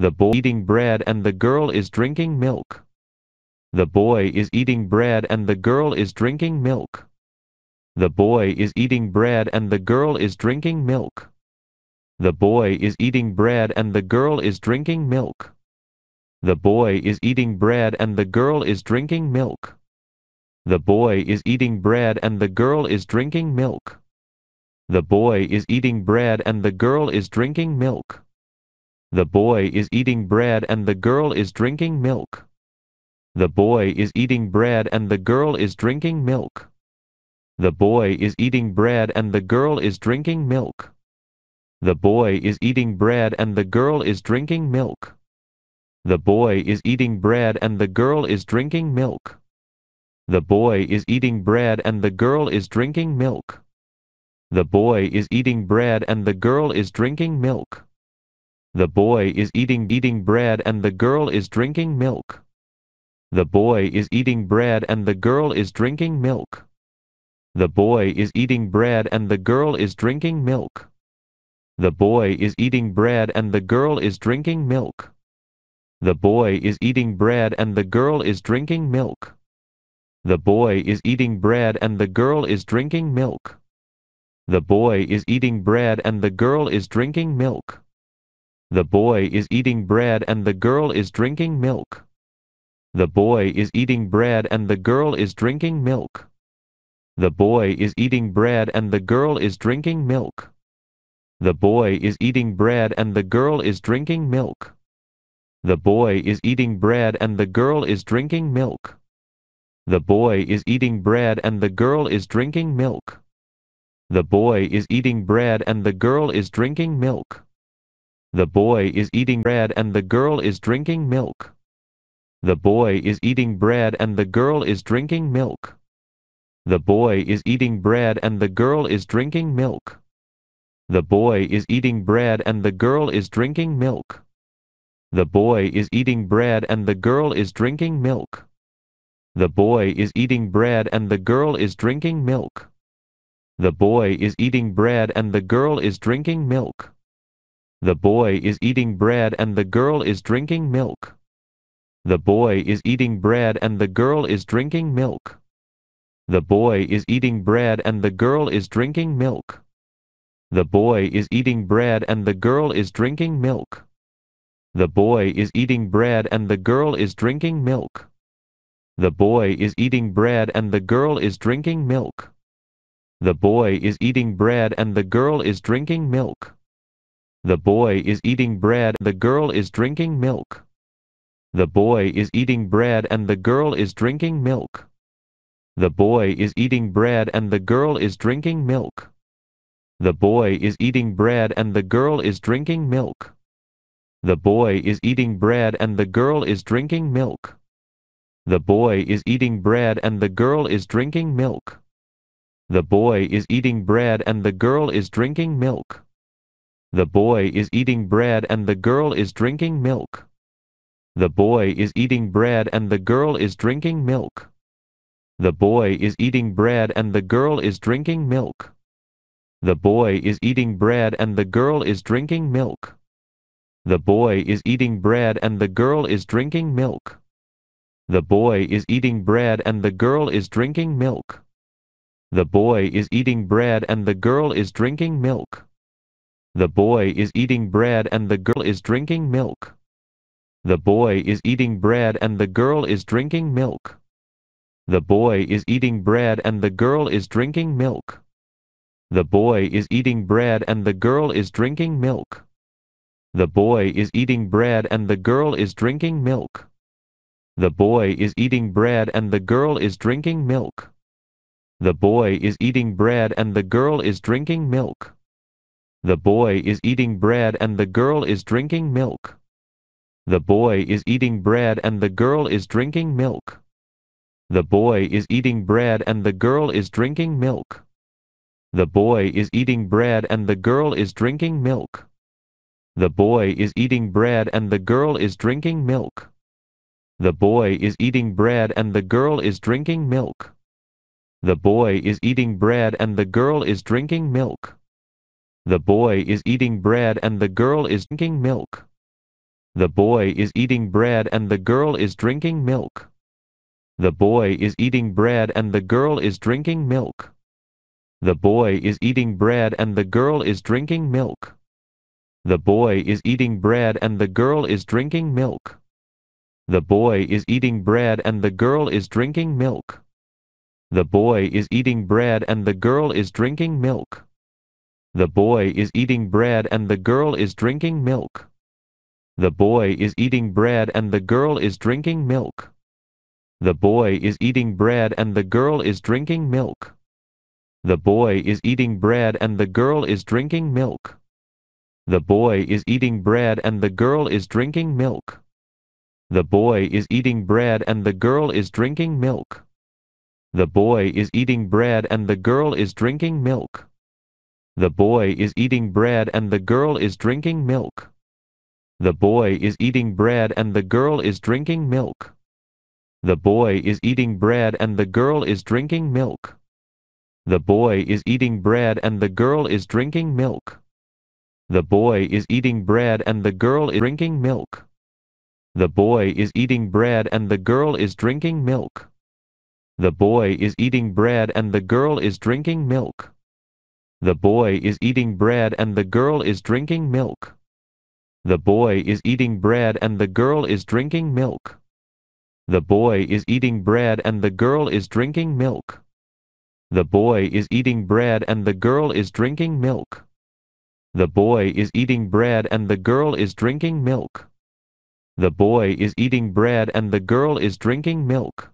The boy eating bread and the girl is drinking milk. The boy is eating bread and the girl is drinking milk. The boy is eating bread and the girl is drinking milk. The boy is eating bread and the girl is drinking milk. The boy is eating bread and the girl is drinking milk. The boy is eating bread and the girl is drinking milk. The boy is eating bread and the girl is drinking milk. The boy is eating bread and the girl is drinking milk. The boy is eating bread and the girl is drinking milk. The boy is eating bread and the girl is drinking milk. The boy is eating bread and the girl is drinking milk. The boy is eating bread and the girl is drinking milk. The boy is eating bread and the girl is drinking milk. The boy is eating bread and the girl is drinking milk. The boy is eating eating bread and the girl is drinking milk. The boy is eating bread and the girl is drinking milk. The boy is eating bread and the girl is drinking milk. The boy is eating bread and the girl is drinking milk. The boy is eating bread and the girl is drinking milk. The boy is eating bread and the girl is drinking milk. The boy is eating bread and the girl is drinking milk. The boy is eating bread and the girl is drinking milk. The boy is eating bread and the girl is drinking milk. The boy is eating bread and the girl is drinking milk. The boy is eating bread and the girl is drinking milk. The boy is eating bread and the girl is drinking milk. The boy is eating bread and the girl is drinking milk. The boy is eating bread and the girl is drinking milk. The boy is eating bread and the girl is drinking milk. The boy is eating bread and the girl is drinking milk. The boy is eating bread and the girl is drinking milk. The boy is eating bread and the girl is drinking milk. The boy is eating bread and the girl is drinking milk. The boy is eating bread and the girl is drinking milk. The boy is eating bread and the girl is drinking milk. The boy is eating bread and the girl is drinking milk. The boy is eating bread and the girl is drinking milk. The boy is eating bread and the girl is drinking milk. The boy is eating bread and the girl is drinking milk. The boy is eating bread and the girl is drinking milk. The boy is eating bread and the girl is drinking milk. The boy is eating bread and the girl is drinking milk. The boy is eating bread, the girl is drinking milk. The boy is eating bread and the girl is drinking milk. The boy is eating bread and the girl is drinking milk. The boy is eating bread and the girl is drinking milk. The boy is eating bread and the girl is drinking milk. The boy is eating bread and the girl is drinking milk. The boy is eating bread and the girl is drinking milk. The boy is eating bread and the girl is drinking milk. The boy is eating bread and the girl is drinking milk. The boy is eating bread and the girl is drinking milk. The boy is eating bread and the girl is drinking milk. The boy is eating bread and the girl is drinking milk. The boy is eating bread and the girl is drinking milk. The boy is eating bread and the girl is drinking milk. The boy is eating bread and the girl is drinking milk. The boy is eating bread and the girl is drinking milk. The boy is eating bread and the girl is drinking milk. The boy is eating bread and the girl is drinking milk. The boy is eating bread and the girl is drinking milk. The boy is eating bread and the girl is drinking milk. The boy is eating bread and the girl is drinking milk. The boy is eating bread and the girl is drinking milk. The boy is eating bread and the girl is drinking milk. The boy is eating bread and the girl is drinking milk. The boy is eating bread and the girl is drinking milk. The boy is eating bread and the girl is drinking milk. The boy is eating bread and the girl is drinking milk. The boy is eating bread and the girl is drinking milk. The boy is eating bread and the girl is drinking milk. The boy is eating bread and the girl is drinking milk. The boy is eating bread and the girl is drinking milk. The boy is eating bread and the girl is drinking milk. The boy is eating bread and the girl is drinking milk. The boy is eating bread and the girl is drinking milk. The boy is eating bread and the girl is drinking milk. The boy is eating bread and the girl is drinking milk. The boy is eating bread and the girl is drinking milk. The boy is eating bread and the girl is drinking milk. The boy is eating bread and the girl is drinking milk. The boy is eating bread and the girl is drinking milk. The boy is eating bread and the girl is drinking milk. The boy is eating bread and the girl is drinking milk. The boy is eating bread and the girl is drinking milk. The boy is eating bread and the girl is drinking milk. The boy is eating bread and the girl is drinking milk. The boy is eating bread and the girl is drinking milk. The boy is eating bread and the girl is drinking milk. The boy is eating bread and the girl is drinking milk. The boy is eating bread and the girl is drinking milk. The boy is eating bread and the girl is drinking milk. The boy is eating bread and the girl is drinking milk. The boy is eating bread and the girl is drinking milk. The boy is eating bread and the girl is drinking milk. The boy is eating bread and the girl is drinking milk. The boy is eating bread and the girl is drinking milk.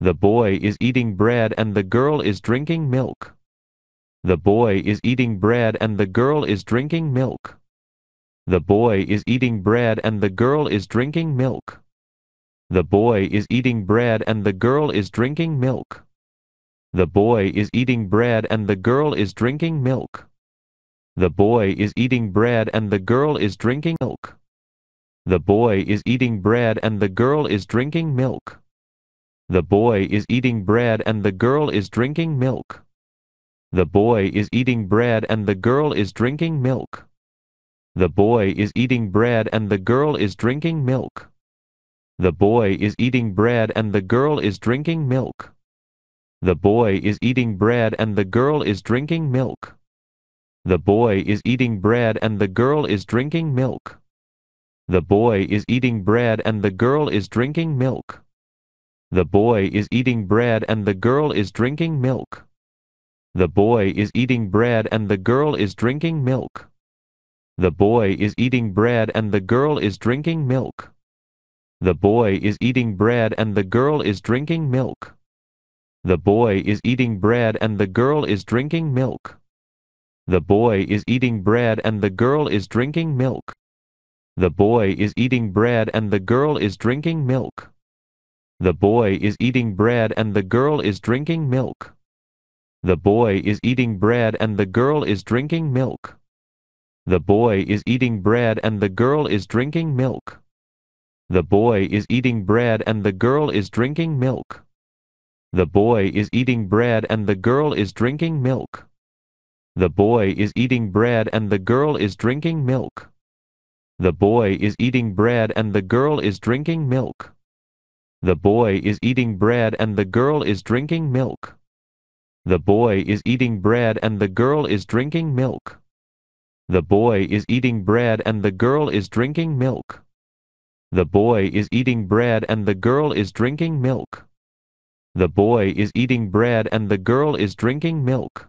The boy is eating bread and the girl is drinking milk. The boy is eating bread and the girl is drinking milk. The boy is eating bread and the girl is drinking milk. The boy is eating bread and the girl is drinking milk. The boy is eating bread and the girl is drinking milk. The boy is eating bread and the girl is drinking milk. The boy is eating bread and the girl is drinking milk. The boy is eating bread and the girl is drinking milk. The boy is eating bread and the girl is drinking milk. The boy is eating bread and the girl is drinking milk. The boy is eating bread and the girl is drinking milk. The boy is eating bread and the girl is drinking milk. The boy is eating bread and the girl is drinking milk. The boy is eating bread and the girl is drinking milk. The boy is eating bread and the girl is drinking milk. The boy is eating bread and the girl is drinking milk. The boy is eating bread and the girl is drinking milk. The boy is eating bread and the girl is drinking milk. The boy is eating bread and the girl is drinking milk. The boy is eating bread and the girl is drinking milk. The boy is eating bread and the girl is drinking milk. The boy is eating bread and the girl is drinking milk. The boy is eating bread and the girl is drinking milk. The boy is eating bread and the girl is drinking milk. The boy is eating bread and the girl is drinking milk. The boy is eating bread and the girl is drinking milk. The boy is eating bread and the girl is drinking milk. The boy is eating bread and the girl is drinking milk. The boy is eating bread and the girl is drinking milk. The boy is eating bread and the girl is drinking milk. The boy is eating bread and the girl is drinking milk. The boy is eating bread and the girl is drinking milk. The boy is eating bread and the girl is drinking milk.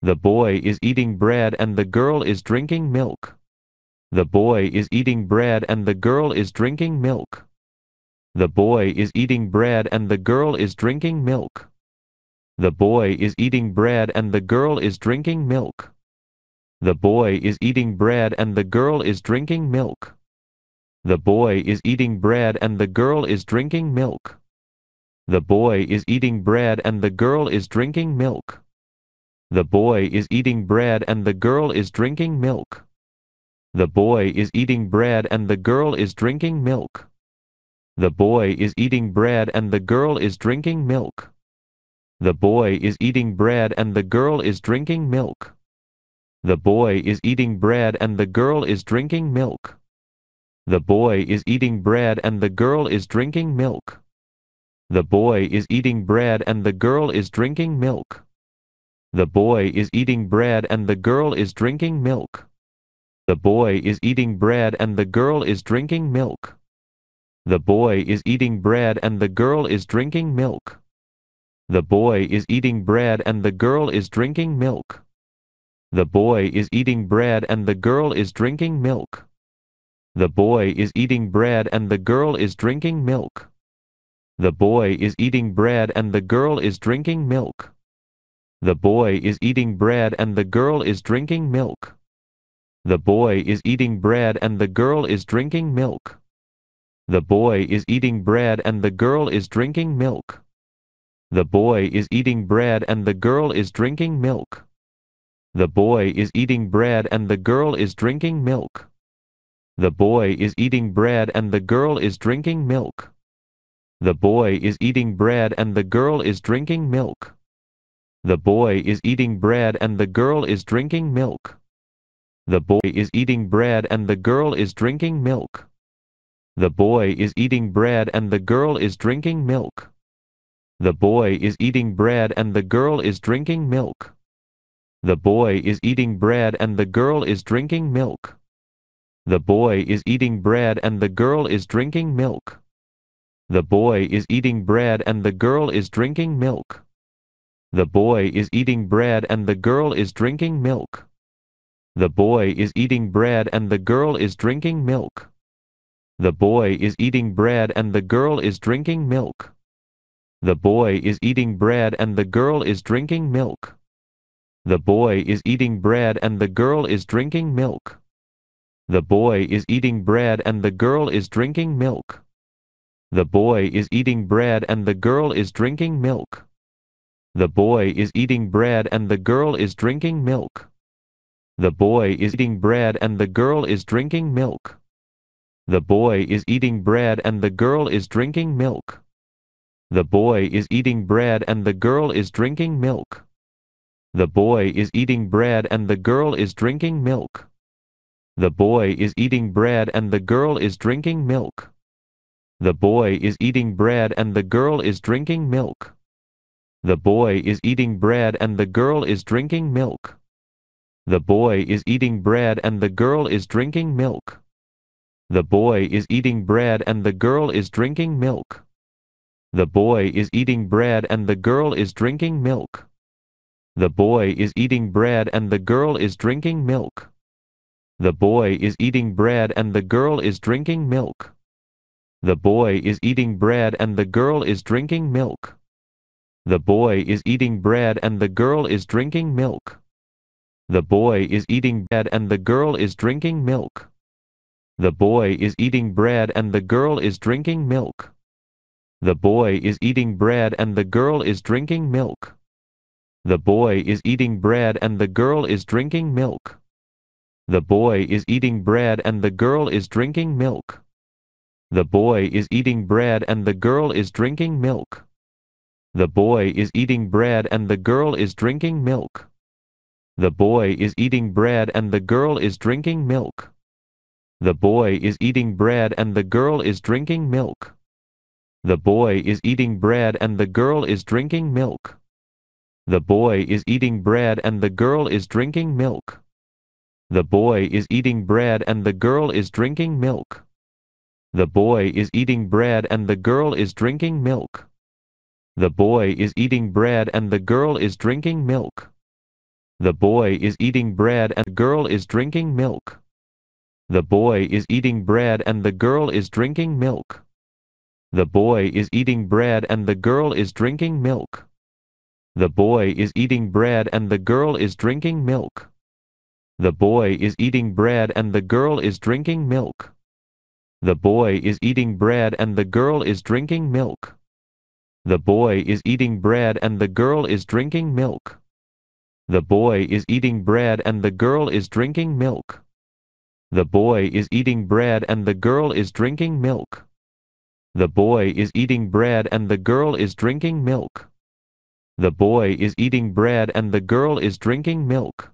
The boy is eating bread and the girl is drinking milk. The boy is eating bread and the girl is drinking milk. The boy is eating bread and the girl is drinking milk. The boy is eating bread and the girl is drinking milk. The boy is eating bread and the girl is drinking milk. The boy is eating bread and the girl is drinking milk. The boy is eating bread and the girl is drinking milk. The boy is eating bread and the girl is drinking milk. The boy is eating bread and the girl is drinking milk. The boy is eating bread and the girl is drinking milk. The boy is eating bread and the girl is drinking milk. The boy is eating bread and the girl is drinking milk. The boy is eating bread and the girl is drinking milk. The boy is eating bread and the girl is drinking milk. The boy is eating bread and the girl is drinking milk. The boy is eating bread and the girl is drinking milk. The boy is eating bread and the girl is drinking milk. The boy is eating bread and the girl is drinking milk. The boy is eating bread and the girl is drinking milk. The boy is eating bread and the girl is drinking milk. The boy is eating bread and the girl is drinking milk. The boy is eating bread and the girl is drinking milk. The boy is eating bread and the girl is drinking milk. The boy is eating bread and the girl is drinking milk. The boy is eating bread and the girl is drinking milk. The boy is eating bread and the girl is drinking milk. The boy is eating bread and the girl is drinking milk. The boy is eating bread and the girl is drinking milk. The boy is eating bread and the girl is drinking milk. The boy is eating bread and the girl is drinking milk. The boy is eating bread and the girl is drinking milk. The boy is eating bread and the girl is drinking milk. The boy is eating bread and the girl is drinking milk. The boy is eating bread and the girl is drinking milk. The boy is eating bread and the girl is drinking milk. The boy is eating bread and the girl is drinking milk. The boy is eating bread and the girl is drinking milk. The boy is eating bread and the girl is drinking milk. The boy is eating bread and the girl is drinking milk. The boy is eating bread and the girl is drinking milk. The boy is eating bread and the girl is drinking milk. The boy is eating bread and the girl is drinking milk. The boy is eating bread and the girl is drinking milk. The boy is eating bread and the girl is drinking milk. The boy is eating bread and the girl is drinking milk. The boy is eating bread and the girl is drinking milk. The boy is eating bread and the girl is drinking milk. The boy is eating bread and the girl is drinking milk. The boy is eating bread and the girl is drinking milk. The boy is eating bread and the girl is drinking milk. The boy is eating bread and the girl is drinking milk. The boy is eating bread and the girl is drinking milk. The boy is eating bread and the girl is drinking milk. The boy is eating bread and the girl is drinking milk. The boy is eating bread and the girl is drinking milk. The boy is eating bread and the girl is drinking milk. The boy is eating bread and the girl is drinking milk. The boy is eating bread and the girl is drinking milk. The boy is eating bread and the girl is drinking milk. The boy is eating bread and the girl is drinking milk. The boy is eating bread and the girl is drinking milk. The boy is eating bread and the girl is drinking milk. The boy is eating bread and the girl is drinking milk. The boy is eating bread and the girl is drinking milk. The boy is eating bread and the girl is drinking milk. The boy is eating bread and the girl is drinking milk. The boy is eating bread and the girl is drinking milk. The boy is eating bread and the girl is drinking milk. The boy is eating bread and the girl is drinking milk. The boy is eating bread and the girl is drinking milk. The boy is eating bread and the girl is drinking milk. The boy is eating bread and the girl is drinking milk. The boy is eating bread and the girl is drinking milk. The boy is eating bread and the girl is drinking milk. The boy is eating bread and the girl is drinking milk. The boy is eating bread and the girl is drinking milk. The boy is eating bread and the girl is drinking milk. The boy is eating bread and the girl is drinking milk. The boy is eating bread and the girl is drinking milk. The boy is eating bread and the girl is drinking milk. The boy is eating bread and the girl is drinking milk. The boy is eating bread and the girl is drinking milk.